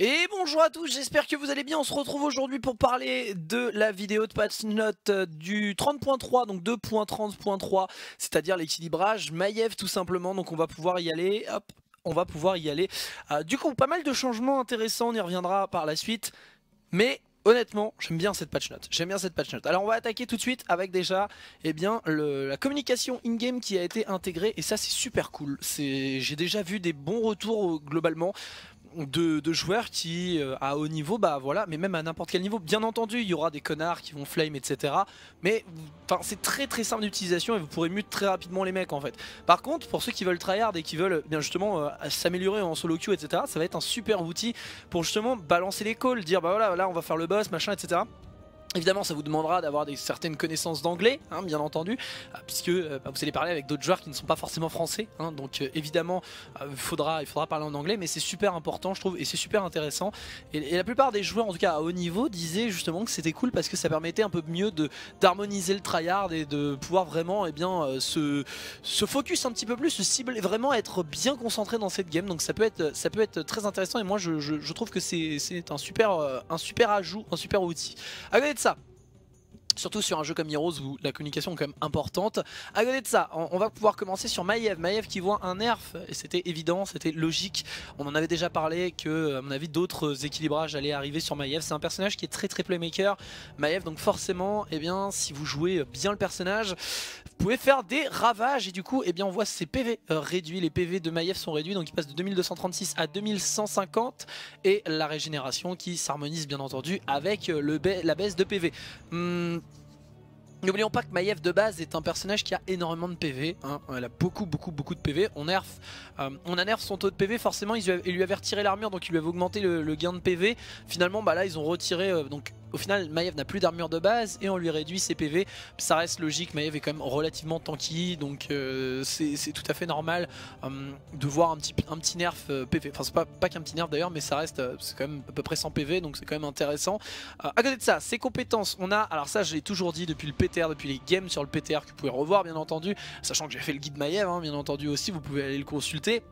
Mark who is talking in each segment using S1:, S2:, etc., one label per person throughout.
S1: Et bonjour à tous, j'espère que vous allez bien. On se retrouve aujourd'hui pour parler de la vidéo de patch note euh, du 30.3, donc 2.30.3, c'est-à-dire l'équilibrage Mayev, tout simplement. Donc on va pouvoir y aller. Hop, on va pouvoir y aller. Euh, du coup, pas mal de changements intéressants, on y reviendra par la suite. Mais honnêtement, j'aime bien cette patch note. J'aime bien cette patch note. Alors on va attaquer tout de suite avec déjà eh bien, la communication in-game qui a été intégrée et ça c'est super cool. J'ai déjà vu des bons retours euh, globalement de, joueurs qui, euh, à haut niveau, bah voilà, mais même à n'importe quel niveau, bien entendu, il y aura des connards qui vont flame, etc. Mais c'est très très simple d'utilisation et vous pourrez mute très rapidement les mecs en fait. Par contre, pour ceux qui veulent tryhard et qui veulent bien justement euh, s'améliorer en solo queue, etc., ça va être un super outil pour justement balancer les calls, dire bah voilà, là on va faire le boss, machin, etc. Évidemment, ça vous demandera d'avoir certaines connaissances d'anglais, hein, bien entendu, euh, puisque euh, bah, vous allez parler avec d'autres joueurs qui ne sont pas forcément français. Hein. donc euh, évidemment, il faudra parler en anglais, mais c'est super important, je trouve, et c'est super intéressant. Et, la plupart des joueurs, en tout cas à haut niveau, disaient justement que c'était cool parce que ça permettait un peu mieux d'harmoniser le tryhard et de pouvoir vraiment eh bien, se, se focus un petit peu plus, se cibler, vraiment être bien concentré dans cette game. Donc ça peut être, ça peut être très intéressant, et moi je, trouve que c'est un super, un super ajout, un super outil. up? surtout sur un jeu comme Heroes où la communication est quand même importante. À côté de ça, on, va pouvoir commencer sur Maiev. Maiev qui voit un nerf, et c'était évident, c'était logique. On en avait déjà parlé que, à mon avis, d'autres équilibrages allaient arriver sur Maiev. C'est un personnage qui est très très playmaker. Maiev, donc forcément, et eh bien, si vous jouez bien le personnage, vous pouvez faire des ravages. Et du coup, eh bien, on voit ses PV euh, réduits. Les PV de Maiev sont réduits, donc il passe de 2236 à 2150. Et la régénération qui s'harmonise bien entendu avec euh, le la baisse de PV. Hum, N'oublions pas que Maiev de base est un personnage qui a énormément de PV, hein. elle a beaucoup beaucoup beaucoup de PV, on nerf, euh, on a nerf son taux de PV, forcément ils lui avaient, retiré l'armure donc ils lui avaient augmenté le, gain de PV, finalement bah là ils ont retiré euh, donc au final Maiev n'a plus d'armure de base et on lui réduit ses PV. Ça reste logique, Maiev est quand même relativement tanky, donc euh, c'est tout à fait normal euh, de voir un petit, un petit nerf euh, PV. Enfin c'est pas, qu'un petit nerf d'ailleurs, mais ça reste quand même à peu près 100 PV, donc c'est quand même intéressant. à côté de ça, ses compétences, on a, alors ça je l'ai toujours dit depuis le PTR, depuis les games sur le PTR que vous pouvez revoir bien entendu, sachant que j'ai fait le guide Maiev hein, bien entendu aussi, vous pouvez aller le consulter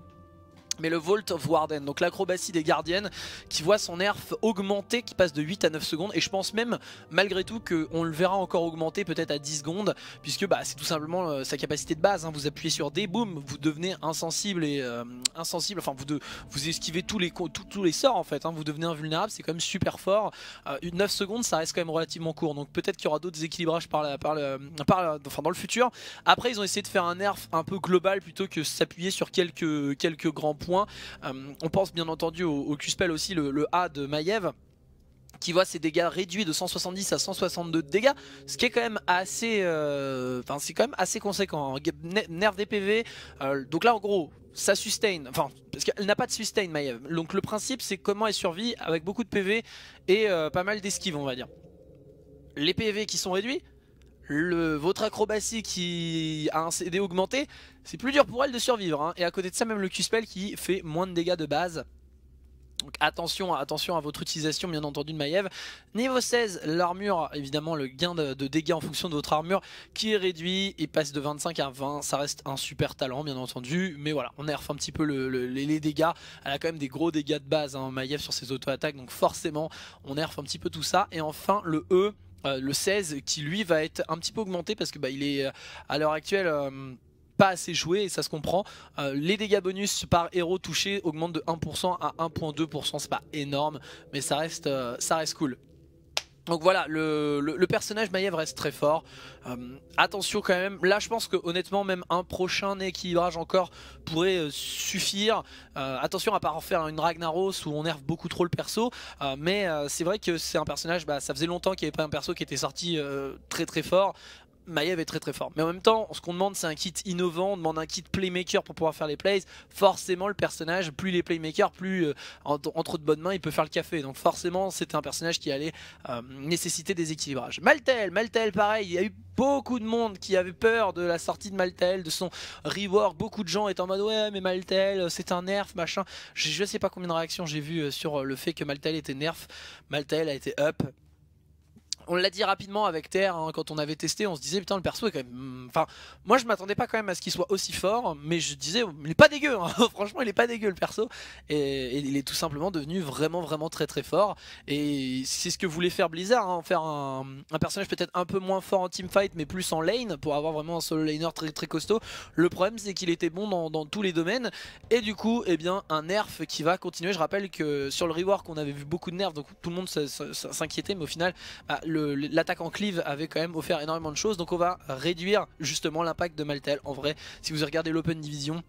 S1: mais le Vault of Warden, donc l'acrobatie des gardiennes qui voit son nerf augmenter, qui passe de 8 à 9 secondes, et je pense même malgré tout qu'on le verra encore augmenter peut-être à 10 secondes, puisque bah, c'est tout simplement euh, sa capacité de base, hein. vous appuyez sur D, boum, vous devenez insensible et euh, insensible, enfin vous, vous esquivez tous les, tous les sorts en fait, hein. vous devenez invulnérable, c'est quand même super fort, 9 euh, secondes ça reste quand même relativement court, donc peut-être qu'il y aura d'autres équilibrages par par, par enfin, dans le futur, après ils ont essayé de faire un nerf un peu global plutôt que s'appuyer sur quelques, quelques grands euh, on pense bien entendu au, q Cuspel aussi, le, A de Maiev qui voit ses dégâts réduits de 170 à 162 de dégâts, ce qui est quand même assez, euh, enfin c'est quand même assez conséquent. Hein. Nerf des PV euh, donc là en gros ça sustain, enfin parce qu'elle n'a pas de sustain Maiev, donc le principe c'est comment elle survit avec beaucoup de PV et pas mal d'esquive on va dire. Les PV qui sont réduits, le, votre acrobatie qui a un CD augmenté, c'est plus dur pour elle de survivre. Hein. Et à côté de ça, même le Q-Spell qui fait moins de dégâts de base. Donc attention, attention à votre utilisation bien entendu de Maiev. Niveau 16, l'armure, évidemment le gain de, dégâts en fonction de votre armure qui est réduit et passe de 25 à 20. Ça reste un super talent bien entendu. Mais voilà, on nerf un petit peu les dégâts. Elle a quand même des gros dégâts de base hein, Maiev sur ses auto-attaques. Donc forcément, on nerf un petit peu tout ça. Et enfin le E. Euh, le 16 qui lui va être un petit peu augmenté parce que bah, il est euh, à l'heure actuelle euh, pas assez joué et ça se comprend. les dégâts bonus par héros touché augmentent de 1% à 1.2%, c'est pas énorme mais ça reste, ça reste cool. Donc voilà, le, personnage Maiev reste très fort. Euh, attention quand même, là je pense que honnêtement même un prochain équilibrage encore pourrait euh, suffire. Euh, attention à pas en faire hein, une Ragnaros où on nerve beaucoup trop le perso, mais c'est vrai que c'est un personnage, bah, ça faisait longtemps qu'il n'y avait pas un perso qui était sorti très très fort. Maiev est très très fort. Mais en même temps, ce qu'on demande c'est un kit innovant, on demande un kit playmaker pour pouvoir faire les plays. Forcément le personnage, plus les playmakers, plus euh, entre de bonnes mains il peut faire le café. Donc forcément c'était un personnage qui allait euh, nécessiter des équilibrages. Maltel, Maltel pareil, il y a eu beaucoup de monde qui avait peur de la sortie de Maltel, de son rework. Beaucoup de gens étaient en mode ouais mais Maltel euh, c'est un nerf machin. Je, ne sais pas combien de réactions j'ai vu sur le fait que Maltel était nerf. Maltel a été up, on l'a dit rapidement avec Terre, hein, quand on avait testé, on se disait putain le perso est quand même... Mm, enfin, moi je m'attendais pas quand même à ce qu'il soit aussi fort, mais je disais il est pas dégueu, hein. franchement il est pas dégueu le perso, et, il est tout simplement devenu vraiment vraiment très très fort, et c'est ce que voulait faire Blizzard, en hein, faire un, personnage peut-être un peu moins fort en teamfight, mais plus en lane, pour avoir vraiment un solo laner très très costaud. Le problème c'est qu'il était bon dans, tous les domaines, et du coup, eh bien, un nerf qui va continuer, je rappelle que sur le rework on avait vu beaucoup de nerfs, donc tout le monde s'inquiétait, mais au final... Bah, l'attaque en cleave avait quand même offert énormément de choses. Donc on va réduire justement l'impact de Maltel. En vrai, si vous regardez l'Open Division,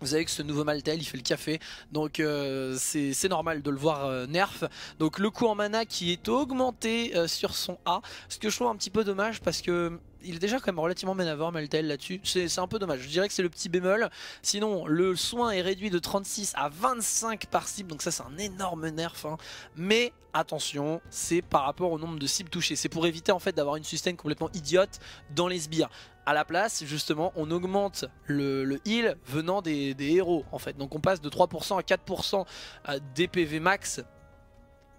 S1: vous savez que ce nouveau Maltel, il fait le café, donc euh, c'est normal de le voir euh, nerf. Donc le coût en mana qui est augmenté euh, sur son A, ce que je trouve un petit peu dommage parce que il est déjà quand même relativement mais Meltel, là-dessus. C'est un peu dommage. Je dirais que c'est le petit bémol. Sinon, le soin est réduit de 36 à 25 par cible. Donc ça, c'est un énorme nerf. Hein. Mais attention, c'est par rapport au nombre de cibles touchées. C'est pour éviter en fait d'avoir une sustain complètement idiote dans les sbires. À la place, justement, on augmente le, heal venant des, héros en fait. Donc on passe de 3% à 4% euh, des PV max.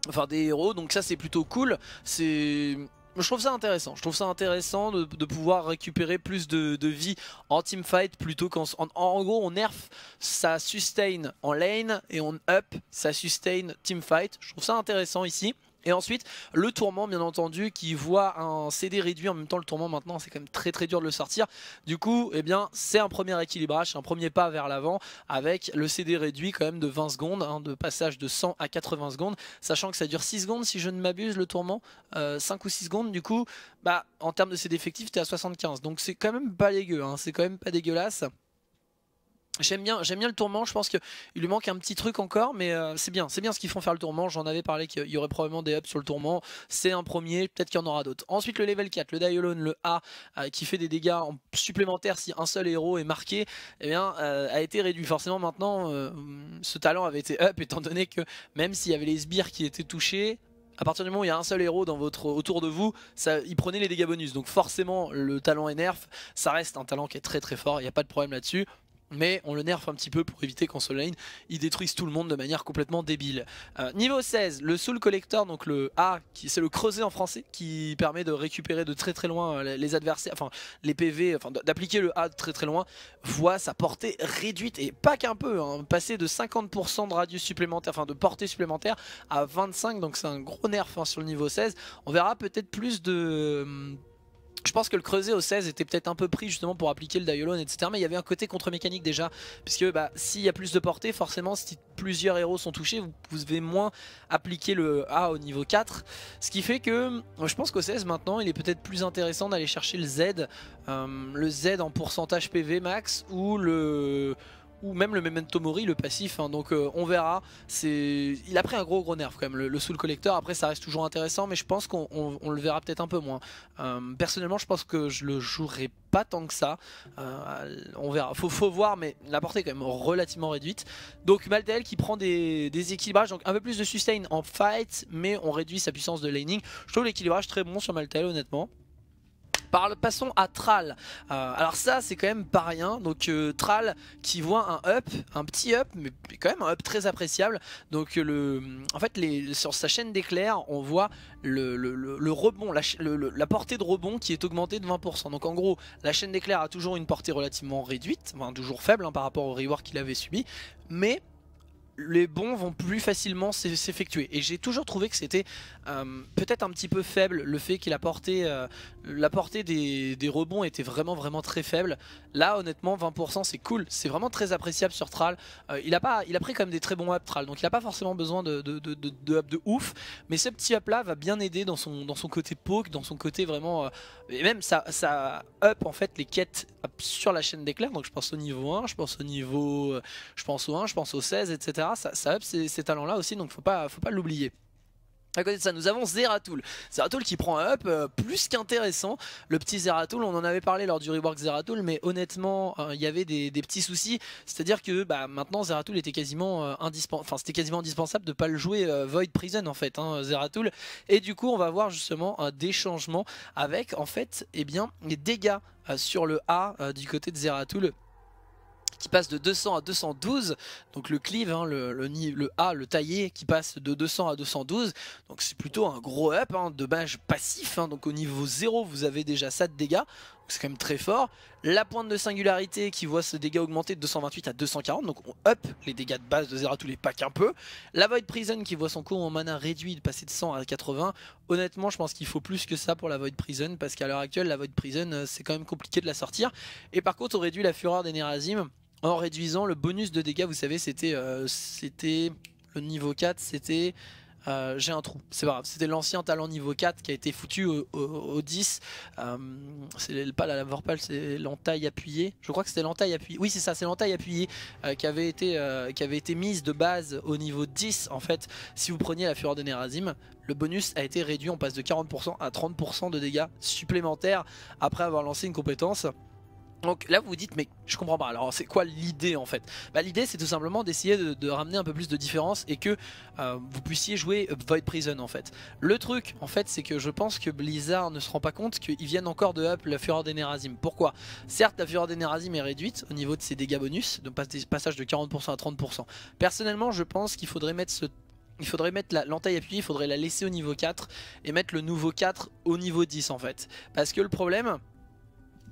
S1: Enfin des héros, donc ça c'est plutôt cool. C'est je trouve ça intéressant. Je trouve ça intéressant de, pouvoir récupérer plus de, vie en teamfight plutôt qu'en... En, en, gros, on nerf sa sustain en lane et on up sa sustain teamfight. Je trouve ça intéressant ici. Et ensuite, le tourment, bien entendu, qui voit un CD réduit. En même temps, le tourment, maintenant, c'est quand même très très dur de le sortir. Du coup, eh bien, c'est un premier équilibrage, un premier pas vers l'avant, avec le CD réduit quand même de 20 secondes, hein, de passage de 100 à 80 secondes, sachant que ça dure 6 secondes, si je ne m'abuse, le tourment, 5 euh, ou 6 secondes. Du coup, bah, en termes de CD effectif, t'es à 75. Donc c'est quand même pas dégueu, hein, c'est quand même pas dégueulasse. J'aime bien, j'aime bien le tourment, je pense qu'il lui manque un petit truc encore, mais euh, c'est bien, c'est bien ce qu'ils font faire le tourment, j'en avais parlé qu'il y aurait probablement des ups sur le tourment, c'est un premier, peut-être qu'il y en aura d'autres. Ensuite le level 4, le die alone, le A, euh, qui fait des dégâts supplémentaires si un seul héros est marqué, eh bien, euh, a été réduit. Forcément maintenant, ce talent avait été up, étant donné que même s'il y avait les sbires qui étaient touchés, à partir du moment où il y a un seul héros dans votre, autour de vous, il prenait les dégâts bonus. Donc forcément, le talent est nerf. Ça reste un talent qui est très très fort, il n'y a pas de problème là-dessus. Mais on le nerf un petit peu pour éviter qu'en solo lane, il détruise tout le monde de manière complètement débile. Euh, niveau 16, le Soul Collector, donc le A, qui c'est le creuset en français, qui permet de récupérer de très très loin euh, les adversaires, enfin les PV, enfin d'appliquer le A de très très loin, voit sa portée réduite, et pas qu'un peu, hein, passer de 50% de radius supplémentaire, enfin de portée supplémentaire à 25, donc c'est un gros nerf hein, sur le niveau 16. On verra peut-être plus de hum, je pense que le creuset au 16 était peut-être un peu pris justement pour appliquer le die etc. Mais il y avait un côté contre-mécanique déjà, puisque bah, s'il y a plus de portée, forcément, si plusieurs héros sont touchés, vous pouvez moins appliquer le A au niveau 4. Ce qui fait que euh, je pense qu'au 16 maintenant, il est peut-être plus intéressant d'aller chercher le Z, euh, le Z en pourcentage PV max ou le ou même le Memento Mori, le passif. Hein. donc euh, on verra. C'est, il a pris un gros gros nerf quand même le, Soul Collector. Après ça reste toujours intéressant, mais je pense qu'on le verra peut-être un peu moins. Euh, personnellement, je pense que je le jouerai pas tant que ça. Euh, on verra. Faut, voir, mais la portée est quand même relativement réduite. Donc Maldel qui prend des, équilibrages, donc un peu plus de sustain en fight, mais on réduit sa puissance de laning. Je trouve l'équilibrage très bon sur Maltel honnêtement. Passons à Tral. Euh, alors ça c'est quand même pas rien. Donc euh, Tral qui voit un up, un petit up, mais quand même un up très appréciable. Donc euh, le, en fait les, sur sa chaîne d'éclair on voit le, le, rebond, la, portée de rebond qui est augmentée de 20%. Donc en gros la chaîne d'éclair a toujours une portée relativement réduite, enfin toujours faible hein, par rapport au reward qu'il avait subi. Mais les bons vont plus facilement s'effectuer. Et j'ai toujours trouvé que c'était euh, peut-être un petit peu faible le fait qu'il a porté euh, la portée des, rebonds était vraiment vraiment très faible. Là honnêtement 20% c'est cool, c'est vraiment très appréciable sur Tral. Euh, il a pas, il a pris quand même des très bons up Tral, donc il n'a pas forcément besoin de de, de, up de ouf. Mais ce petit up là va bien aider dans son dans son côté poke, dans son côté vraiment et même ça ça up en fait les quêtes sur la chaîne d'éclair. Donc je pense au niveau 1, je pense au niveau, je pense au 1, je pense au 16, etc. Ça, up ces, talents-là aussi, donc faut pas, faut pas l'oublier. À côté de ça, nous avons Zeratul. Zeratul qui prend un up euh, plus qu'intéressant. Le petit Zeratul, on en avait parlé lors du rework Zeratul, mais honnêtement, euh, il y avait des, petits soucis. C'est-à-dire que bah, maintenant, Zeratul était quasiment, indispensable. Euh, indispensable c'était quasiment indispensable de ne pas le jouer Void Prison, en fait, hein, Zeratul. Et du coup, on va voir justement des changements avec, en fait, eh bien, les dégâts sur le A du côté de Zeratul qui passe de 200 à 212. Donc le cleave, hein, le, le, A, le taillé, qui passe de 200 à 212. Donc c'est plutôt un gros up hein, de badge passif. Hein. Donc au niveau 0, vous avez déjà ça de dégâts. C'est quand même très fort. La pointe de singularité qui voit ce dégât augmenter de 228 à 240. Donc on up les dégâts de base de 0 à tous les packs un peu. La Void Prison qui voit son coût en mana réduit de passer de 100 à 80. Honnêtement, je pense qu'il faut plus que ça pour la Void Prison. Parce qu'à l'heure actuelle, la Void Prison, euh, c'est quand même compliqué de la sortir. Et par contre, on réduit la Fureur des Nerazim en réduisant le bonus de dégâts. Vous savez, c'était euh, le niveau 4, c'était... Euh, j'ai un trou, c'est pas grave, c'était l'ancien talent niveau 4 qui a été foutu au, 10 euh, c'est pas la c'est l'entaille appuyée je crois que c'était l'entaille appuyée, oui c'est ça, c'est l'entaille appuyée qui, avait été, qui avait été mise de base au niveau 10 en fait si vous preniez la fureur de Nerazim le bonus a été réduit, on passe de 40% à 30% de dégâts supplémentaires après avoir lancé une compétence donc là vous vous dites mais je comprends pas, alors c'est quoi l'idée en fait bah, L'idée c'est tout simplement d'essayer de, ramener un peu plus de différence et que euh, vous puissiez jouer Void Prison en fait. Le truc en fait c'est que je pense que Blizzard ne se rend pas compte qu'ils viennent encore de up la Fureur des Pourquoi Certes la Fureur des est réduite au niveau de ses dégâts bonus, donc passage de 40% à 30%. Personnellement je pense qu'il faudrait mettre ce il faudrait mettre l'entaille appuyée, il faudrait la laisser au niveau 4 et mettre le nouveau 4 au niveau 10 en fait. Parce que le problème,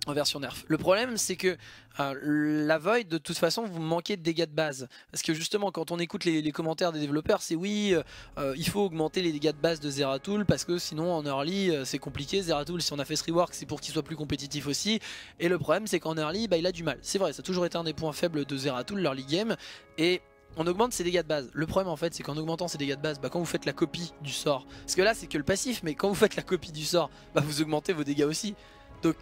S1: en version nerf. Le problème, c'est que euh, la Void, de toute façon, vous manquez de dégâts de base. Parce que justement, quand on écoute les, commentaires des développeurs, c'est oui, euh, euh, il faut augmenter les dégâts de base de Zeratul, parce que sinon, en early, c'est compliqué. Zeratul, si on a fait ce rework, c'est pour qu'il soit plus compétitif aussi. Et le problème, c'est qu'en early, bah, il a du mal. C'est vrai, ça a toujours été un des points faibles de Zeratul, l'early game. Et on augmente ses dégâts de base. Le problème en fait c'est qu'en augmentant ses dégâts de base, bah, quand vous faites la copie du sort, parce que là c'est que le passif, mais quand vous faites la copie du sort, bah, vous augmentez vos dégâts aussi. Donc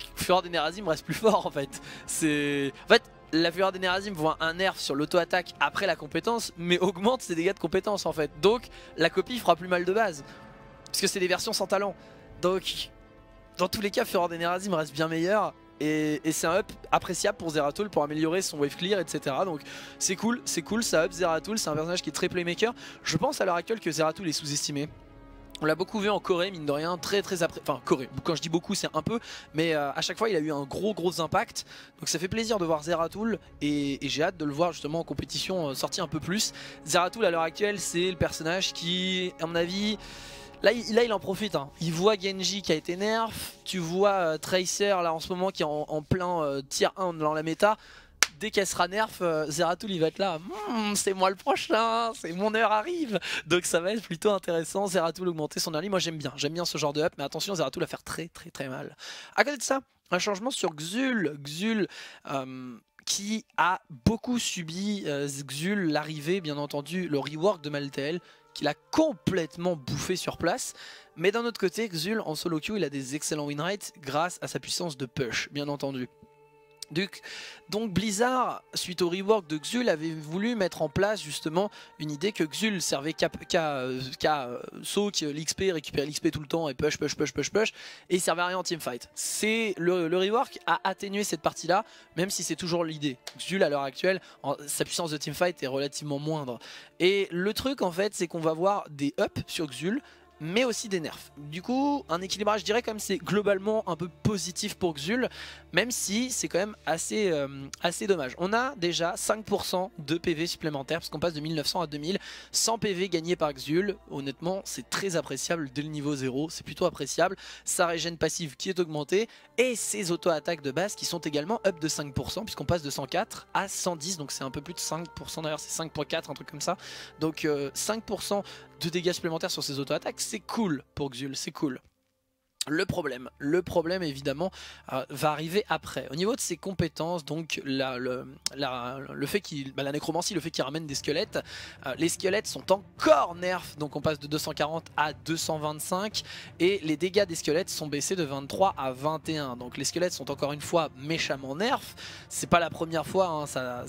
S1: des Nerazim reste plus fort en fait. C'est En fait, la Fureur Nerazim voit un nerf sur l'auto-attaque après la compétence, mais augmente ses dégâts de compétence en fait. Donc la copie fera plus mal de base. Parce que c'est des versions sans talent. Donc, dans tous les cas, Fureur Nerazim reste bien meilleur. Et, et c'est un up appréciable pour Zeratul pour améliorer son wave clear, etc. Donc c'est cool, c'est cool, ça up Zeratul, c'est un personnage qui est très playmaker. Je pense à l'heure actuelle que Zeratul est sous-estimé. On l'a beaucoup vu en Corée, mine de rien, très très après. Enfin, Corée, quand je dis beaucoup, c'est un peu, mais euh, à chaque fois, il a eu un gros gros impact. Donc ça fait plaisir de voir Zeratul et, j'ai hâte de le voir justement en compétition euh, sortir sorti un peu plus. Zeratul, à l'heure actuelle, c'est le personnage qui, à mon avis. Là il, en profite, hein. il voit Genji qui a été nerf, tu vois euh, Tracer là en ce moment qui est en, en plein tier 1 dans la méta, dès qu'elle sera nerf, euh, Zeratul il va être là. Hmm, c'est moi le prochain, c'est mon heure arrive. Donc ça va être plutôt intéressant. Zeratul augmenter son early. Moi j'aime bien, j'aime bien ce genre de up, mais attention, Zeratul va faire très très très mal. À côté de ça, un changement sur Xul. Xul. Euh, qui a beaucoup subi euh, Xul, l'arrivée, bien entendu, le rework de Maltel, qu'il a complètement bouffé sur place. Mais d'un autre côté, Xul, en solo queue, il a des excellents win grâce à sa puissance de push, bien entendu. Donc, donc, Blizzard, suite au rework de Xul, avait voulu mettre en place justement une idée que Xul servait qu'à qu euh, euh, l'XP, récupérer l'XP tout le temps et push, push, push, push, push, et il servait à rien en teamfight. Le, le rework a atténué cette partie-là, même si c'est toujours l'idée. Xul, à l'heure actuelle, sa puissance de teamfight est relativement moindre. Et le truc, en fait, c'est qu'on va voir des ups sur Xul, mais aussi des nerfs. Du coup, un équilibrage, je dirais quand c'est globalement un peu positif pour Xul, même si c'est quand même assez, euh, assez dommage. On a déjà 5% de PV supplémentaire puisqu'on passe de 1900 à 2000, 100 PV gagnés par Xul. Honnêtement, c'est très appréciable dès le niveau 0, c'est plutôt appréciable. Sa régène passive qui est augmentée, et ses auto-attaques de base qui sont également up de 5%, puisqu'on passe de 104 à 110, donc c'est un peu plus de 5%, d'ailleurs c'est 5.4, un truc comme ça. Donc 5% euh, deux dégâts supplémentaires sur ses auto-attaques, c'est cool pour Xul, c'est cool. Le problème, le problème évidemment euh, va arriver après. Au niveau de ses compétences, donc la, le, fait qu'il, bah, nécromancie, le fait qu'il ramène des squelettes, euh, les squelettes sont encore nerfs, donc on passe de 240 à 225 et les dégâts des squelettes sont baissés de 23 à 21. Donc les squelettes sont encore une fois méchamment nerfs. C'est pas la première fois, hein, ça,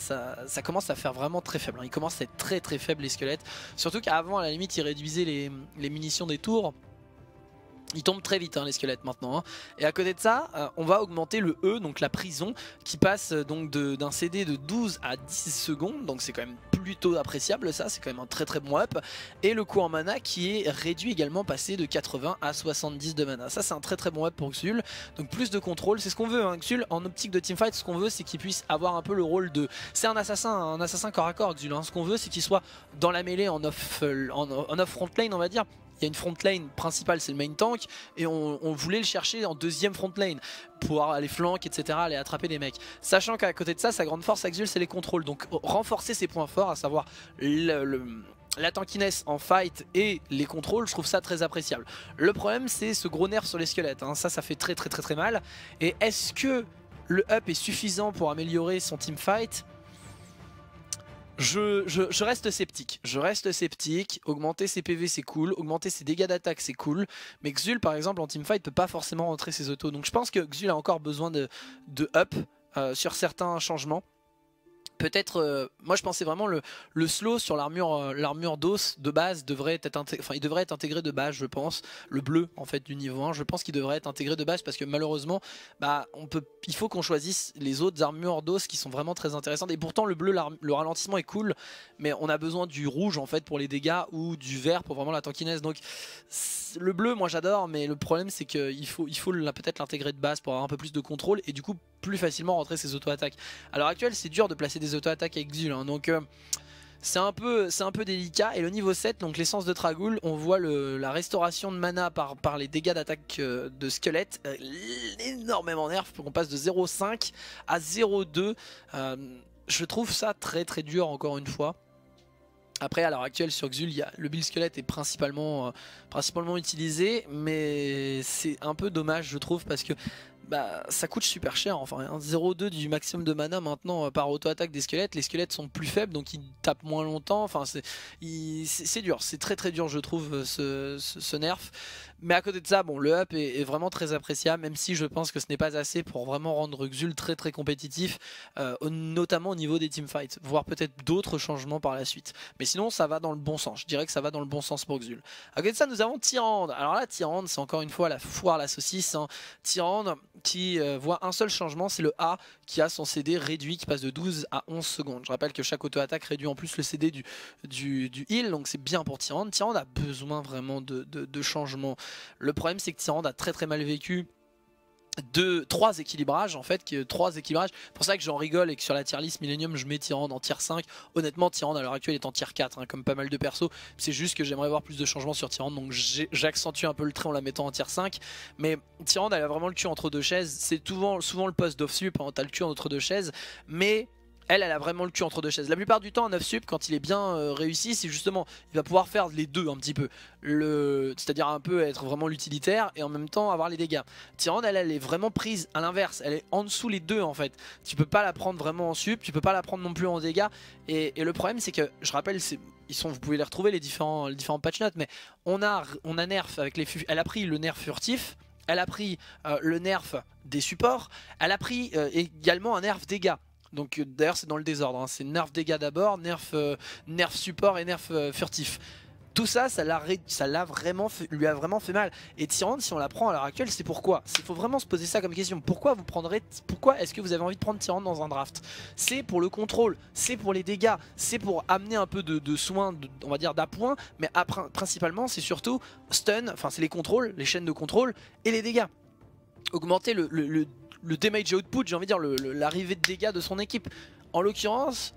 S1: commence à faire vraiment très faible. Hein. Il Ils commencent à être très très faibles les squelettes, surtout qu'avant à la limite ils réduisaient les munitions des tours. Ils tombent très vite hein, les squelettes maintenant. Hein. Et à côté de ça, euh, on va augmenter le E, donc la prison, qui passe euh, donc d'un CD de 12 à 10 secondes. Donc c'est quand même plutôt appréciable ça, c'est quand même un très très bon up. Et le coût en mana qui est réduit également, passé de 80 à 70 de mana. Ça c'est un très très bon up pour Xul. Donc plus de contrôle, c'est ce qu'on veut. Hein, Xul en optique de teamfight, ce qu'on veut c'est qu'il puisse avoir un peu le rôle de... C'est un assassin, un assassin corps à corps Xul. Ce qu'on veut c'est qu'il soit dans la mêlée en off, euh, en off front lane on va dire il y a une front lane principale, c'est le main tank, et on, voulait le chercher en deuxième front lane, pour aller flank, etc., aller attraper les mecs. Sachant qu'à côté de ça, sa grande force Axel, c'est les contrôles, donc renforcer ses points forts, à savoir la tankiness en fight et les contrôles, je trouve ça très appréciable. Le problème, c'est ce gros nerf sur les squelettes. Hein. Ça, ça fait très très très très mal. Et est-ce que le up est suffisant pour améliorer son team fight je, reste sceptique. Je reste sceptique. Augmenter ses PV, c'est cool. Augmenter ses dégâts d'attaque, c'est cool. Mais Xul, par exemple, en teamfight, peut pas forcément rentrer ses autos. Donc je pense que Xul a encore besoin de, up euh, sur certains changements peut-être, euh, moi je pensais vraiment le, slow sur l'armure euh, l'armure d'os de base devrait être enfin il devrait être intégré de base je pense le bleu en fait du niveau 1 je pense qu'il devrait être intégré de base parce que malheureusement bah on peut il faut qu'on choisisse les autres armures d'os qui sont vraiment très intéressantes et pourtant le bleu le ralentissement est cool mais on a besoin du rouge en fait pour les dégâts ou du vert pour vraiment la tankiness donc le bleu moi j'adore mais le problème c'est il faut il faut peut-être l'intégrer de base pour avoir un peu plus de contrôle et du coup plus facilement rentrer ses auto-attaques Alors l'heure actuelle c'est dur de placer des auto-attaques exul. Hein. donc euh, c'est un, peu, un peu délicat. Et le niveau 7, donc l'essence de Tragoul, on voit la restauration de mana par, les dégâts d'attaque euh, de squelette. Euh, énormément nerf pour qu'on passe de 0,5 à 0,2. je trouve ça très très dur encore une fois. Après, à l'heure actuelle, sur Xul, le build squelette est principalement, principalement utilisé, mais c'est un peu dommage, je trouve, parce que bah, ça coûte super cher. Enfin, un 0-2 du maximum de mana maintenant euh, par auto-attaque des squelettes. Les squelettes sont plus faibles, donc ils tapent moins longtemps. Enfin, c'est dur. C'est très très dur, je trouve, euh, ce, ce nerf. Mais à côté de ça, bon, le up est, vraiment très appréciable, même si je pense que ce n'est pas assez pour vraiment rendre Xul très très compétitif, euh, notamment au niveau des teamfights, voire peut-être d'autres changements par la suite. Mais sinon, ça va dans le bon sens. Je dirais que ça va dans le bon sens pour Xul. À côté de ça, nous avons Tyrande. Alors là, Tyrande, c'est encore une fois la foire la saucisse. Hein. Tyrande qui euh, voit un seul changement, c'est le A qui a son CD réduit, qui passe de 12 à 11 secondes. Je rappelle que chaque auto-attaque réduit en plus le CD du, du, heal, donc c'est bien pour Tyrande. Tyrande a besoin vraiment de, de changements. Le problème c'est que Tyrande a très très mal vécu deux, trois équilibrages en fait, trois équilibrages. pour ça que j'en rigole et que sur la tier list Millennium je mets Tyrande en tier 5. Honnêtement, Tyrande à l'heure actuelle est en tier 4, hein, comme pas mal de persos. C'est juste que j'aimerais voir plus de changements sur Tyrande, donc j'accentue un peu le trait en la mettant en tier 5. Mais Tyrande elle a vraiment le cul entre deux chaises. C'est souvent, souvent le poste d'off-sup, hein, t'as le cul entre deux chaises. Mais elle, elle a vraiment le cul entre deux chaises. La plupart du temps, un 9 sub, quand il est bien euh, réussi, c'est justement, il va pouvoir faire les deux un petit peu. Le... C'est-à-dire un peu être vraiment l'utilitaire et en même temps avoir les dégâts. Tyrande, elle, elle est vraiment prise à l'inverse. Elle est en dessous les deux en fait. Tu peux pas la prendre vraiment en sup, tu peux pas la prendre non plus en dégâts. Et, le problème, c'est que, je rappelle, ils sont, vous pouvez les retrouver les différents, patch notes, mais on a, on a nerf avec les elle a pris le nerf furtif, elle a pris euh, le nerf des supports, elle a pris euh, également un nerf dégâts. Donc euh, d'ailleurs c'est dans le désordre, hein. c'est nerf dégâts d'abord, nerf, euh, nerf support et nerf euh, furtif. Tout ça, ça, ça l'a vraiment lui a vraiment fait mal. Et Tyrande, si on la prend à l'heure actuelle, c'est pourquoi Il faut vraiment se poser ça comme question. Pourquoi vous prendrez, pourquoi est-ce que vous avez envie de prendre Tyrande dans un draft C'est pour le contrôle, c'est pour les dégâts, c'est pour amener un peu de, soins, on va dire d'appoint, mais principalement, c'est surtout stun, enfin c'est les contrôles, les chaînes de contrôle et les dégâts augmenter le, le damage output, j'ai envie de dire, l'arrivée de dégâts de son équipe. En l'occurrence,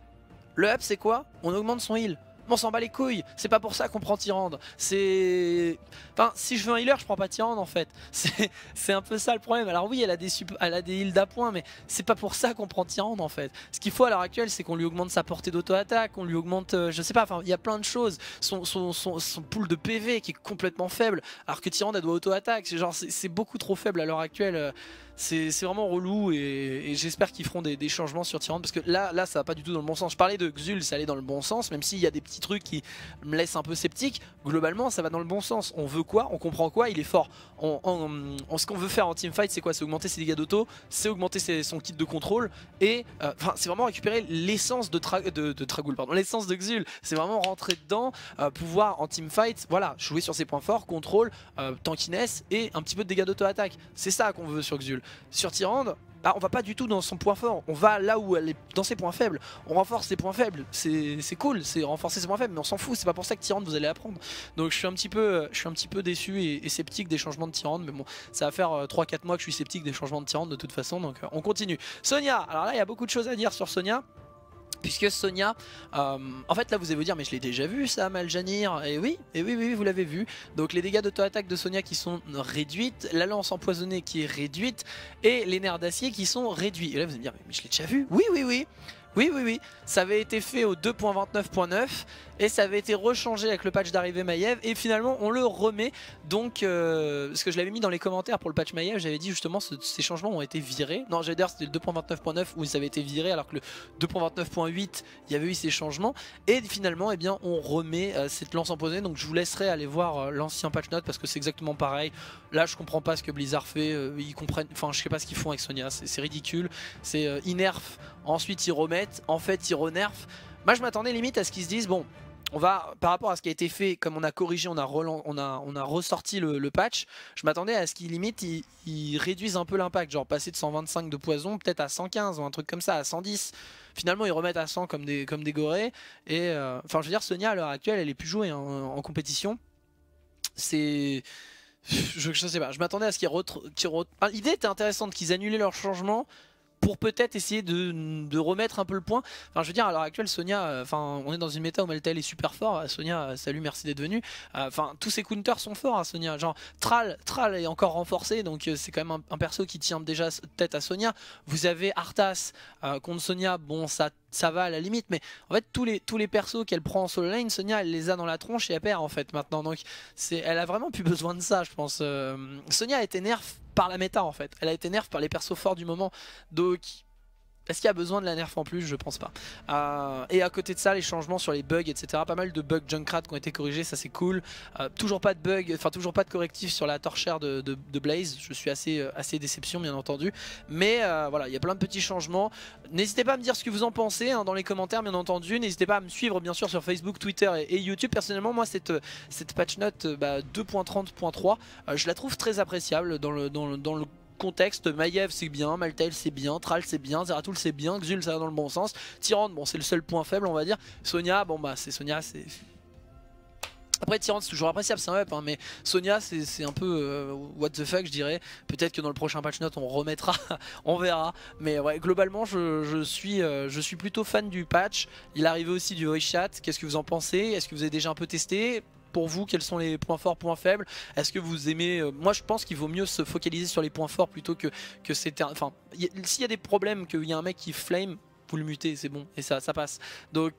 S1: le up c'est quoi On augmente son heal. On s'en bat les couilles, c'est pas pour ça qu'on prend Tyrande. C'est. Enfin, si je veux un healer, je prends pas Tyrande en fait. C'est un peu ça le problème. Alors oui, elle a des, elle a des heals d'appoint, mais c'est pas pour ça qu'on prend Tyrande en fait. Ce qu'il faut à l'heure actuelle, c'est qu'on lui augmente sa portée d'auto-attaque, on lui augmente. Euh, je sais pas, enfin, il y a plein de choses. Son, son, pool de PV qui est complètement faible, alors que Tyrande, elle doit auto-attaque. C'est beaucoup trop faible à l'heure actuelle. Euh c'est vraiment relou et, j'espère qu'ils feront des, changements sur Tyrande parce que là, là ça va pas du tout dans le bon sens. Je parlais de Xul, ça allait dans le bon sens, même s'il y a des petits trucs qui me laissent un peu sceptique. Globalement, ça va dans le bon sens. On veut quoi On comprend quoi Il est fort. On, ce qu'on veut faire en teamfight, c'est quoi C'est augmenter ses dégâts d'auto, c'est augmenter son kit de contrôle et euh, c'est vraiment récupérer l'essence de, de, Tragoul, pardon, l'essence de Xul. C'est vraiment rentrer dedans, euh, pouvoir en teamfight, voilà, jouer sur ses points forts, contrôle, euh, tankiness et un petit peu de dégâts d'auto-attaque. C'est ça qu'on veut sur Xul sur Tyrande, bah, on va pas du tout dans son point fort, on va là où elle est dans ses points faibles, on renforce ses points faibles, c'est cool, c'est renforcer ses points faibles, mais on s'en fout, c'est pas pour ça que Tyrande vous allez apprendre. Donc je suis un petit peu, je suis un petit peu déçu et, et sceptique des changements de Tyrande, mais bon, ça va faire 3-4 euh, mois que je suis sceptique des changements de Tyrande de toute façon, donc euh, on continue. Sonia, alors là il y a beaucoup de choses à dire sur Sonia puisque Sonia, euh, en fait là vous allez vous dire mais je l'ai déjà vu ça Maljanir, et eh oui, et eh oui, oui, vous l'avez vu, donc les dégâts d'auto-attaque de Sonia qui sont réduites, la lance empoisonnée qui est réduite, et les nerfs d'acier qui sont réduits, et là vous allez me dire mais je l'ai déjà vu, oui, oui, oui, oui, oui, oui, ça avait été fait au 2.29.9 et ça avait été rechangé avec le patch d'arrivée Maiev et finalement on le remet donc euh, ce que je l'avais mis dans les commentaires pour le patch Maiev j'avais dit justement ces changements ont été virés non j'allais c'était le 2.29.9 où ils avaient été virés alors que le 2.29.8 il y avait eu ces changements et finalement eh bien on remet euh, cette lance empoisonnée donc je vous laisserai aller voir euh, l'ancien patch note parce que c'est exactement pareil là je comprends pas ce que Blizzard fait ils comprennent enfin je sais pas ce qu'ils font avec Sonia c'est ridicule c'est ils nerfent ensuite ils remettent en fait ils renerfent moi, je m'attendais limite à ce qu'ils se disent, bon, on va, par rapport à ce qui a été fait, comme on a corrigé, on a, on a, ressorti le, patch, je m'attendais à ce qu'ils limite, ils, réduisent un peu l'impact, genre passer de 125 de poison peut-être à 115 ou un truc comme ça, à 110. Finalement, ils remettent à 100 comme des, comme des gorées. Et euh, enfin, je veux dire, Sonia à l'heure actuelle, elle est plus jouée hein, en, compétition. C'est. Je, je, sais pas, je m'attendais à ce qu'ils L'idée était intéressante qu'ils annulaient leur changement pour peut-être essayer de, remettre un peu le point. Enfin, je veux dire, à l'heure actuelle, Sonia, euh, enfin, on est dans une méta où elle est super fort. Euh, Sonia, euh, salut, merci d'être venu. Enfin, tous ses counters sont forts, à hein, Sonia. Genre, Tral, Tral est encore renforcé, donc c'est quand même un, perso qui tient déjà tête à Sonia. Vous avez Arthas contre Sonia, bon, ça ça va à la limite, mais en fait tous les tous les persos qu'elle prend en solo lane, Sonia elle les a dans la tronche et elle perd en fait maintenant. Donc c'est elle a vraiment plus besoin de ça, je pense. Sonia a été nerf par la méta en fait. Elle a été nerf par les persos forts du moment. Donc est-ce qu'il y a besoin de la nerf en plus Je pense pas. Euh, et à côté de ça, les changements sur les bugs, etc. Pas mal de bugs Junkrat qui ont été corrigés, ça c'est cool. Euh, toujours pas de bugs, enfin toujours pas de correctif sur la torchère de, Blaze. Je suis assez, euh, assez déception bien entendu. Mais voilà, il y a plein de petits changements. N'hésitez pas à me dire ce que vous en pensez hein, dans les commentaires bien entendu. N'hésitez pas à me suivre bien sûr sur Facebook, Twitter et, YouTube. Personnellement, moi cette, cette patch note 2.30.3, bah, je la trouve très appréciable dans le, dans dans le contexte, Maiev c'est bien, Maltel c'est bien, Tral c'est bien, Zeratul c'est bien, Xul ça va dans le bon sens, Tyrande bon c'est le seul point faible on va dire, Sonia bon bah c'est Sonia c'est... Après Tyrande c'est toujours appréciable, c'est un up, hein, mais Sonia c'est un peu euh, what the fuck je dirais, peut-être que dans le prochain patch note on remettra, on verra, mais ouais globalement je, suis, euh, je suis plutôt fan du patch, il arrivait aussi du voice chat, qu'est-ce que vous en pensez, est-ce que vous avez déjà un peu testé pour vous Quels sont les points forts, points faibles Est-ce que vous aimez... Euh, moi, je pense qu'il vaut mieux se focaliser sur les points forts plutôt que, que c'est... Enfin, s'il y a des problèmes, qu'il y a un mec qui flame, vous le mutez, c'est bon, et ça, ça passe. Donc,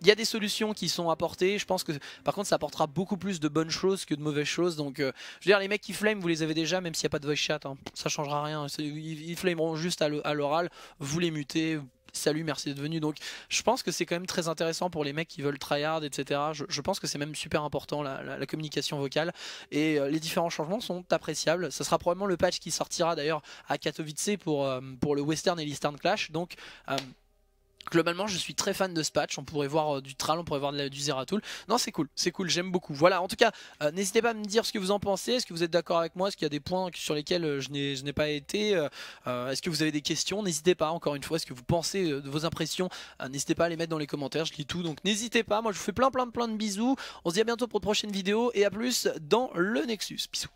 S1: il y a des solutions qui sont apportées. Je pense que par contre ça apportera beaucoup plus de bonnes choses que de mauvaises choses. Donc euh, je veux dire les mecs qui flame vous les avez déjà même s'il n'y a pas de voice chat. Hein. ça changera rien. Ils, ils juste à l'oral. Vous les mutez, salut, merci d'être venu. Donc je pense que c'est quand même très intéressant pour les mecs qui veulent tryhard, etc. Je, pense que c'est même super important la, communication vocale. Et euh, les différents changements sont appréciables. Ce sera probablement le patch qui sortira d'ailleurs à Katowice pour, euh, pour le Western et l'Eastern Clash. Donc euh, globalement, je suis très fan de ce patch. On pourrait voir euh, du Tral, on pourrait voir du Zeratul. Non, c'est cool, c'est cool, j'aime beaucoup. Voilà, en tout cas, euh, n'hésitez pas à me dire ce que vous en pensez. Est-ce que vous êtes d'accord avec moi Est-ce qu'il y a des points sur lesquels euh, je n'ai pas été Est-ce que vous avez des questions N'hésitez pas, encore une fois, est-ce que vous pensez de vos impressions N'hésitez pas à les mettre dans les commentaires, je lis tout. Donc n'hésitez pas, moi je vous fais plein, plein, plein de bisous. On se dit à bientôt pour de prochaines vidéos et à plus dans le Nexus. Bisous.